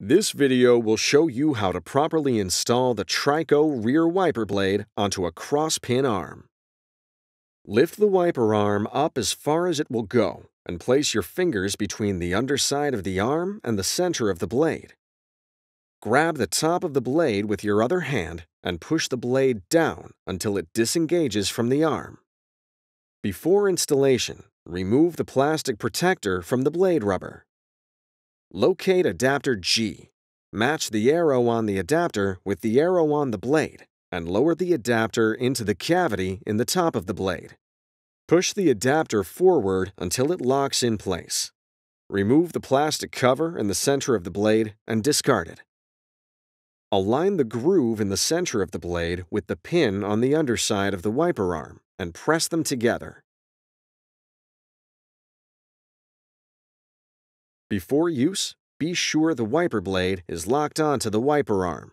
This video will show you how to properly install the Trico rear wiper blade onto a cross pin arm. Lift the wiper arm up as far as it will go and place your fingers between the underside of the arm and the center of the blade. Grab the top of the blade with your other hand and push the blade down until it disengages from the arm. Before installation, remove the plastic protector from the blade rubber. Locate adapter G. Match the arrow on the adapter with the arrow on the blade, and lower the adapter into the cavity in the top of the blade. Push the adapter forward until it locks in place. Remove the plastic cover in the center of the blade and discard it. Align the groove in the center of the blade with the pin on the underside of the wiper arm and press them together. Before use, be sure the wiper blade is locked onto the wiper arm.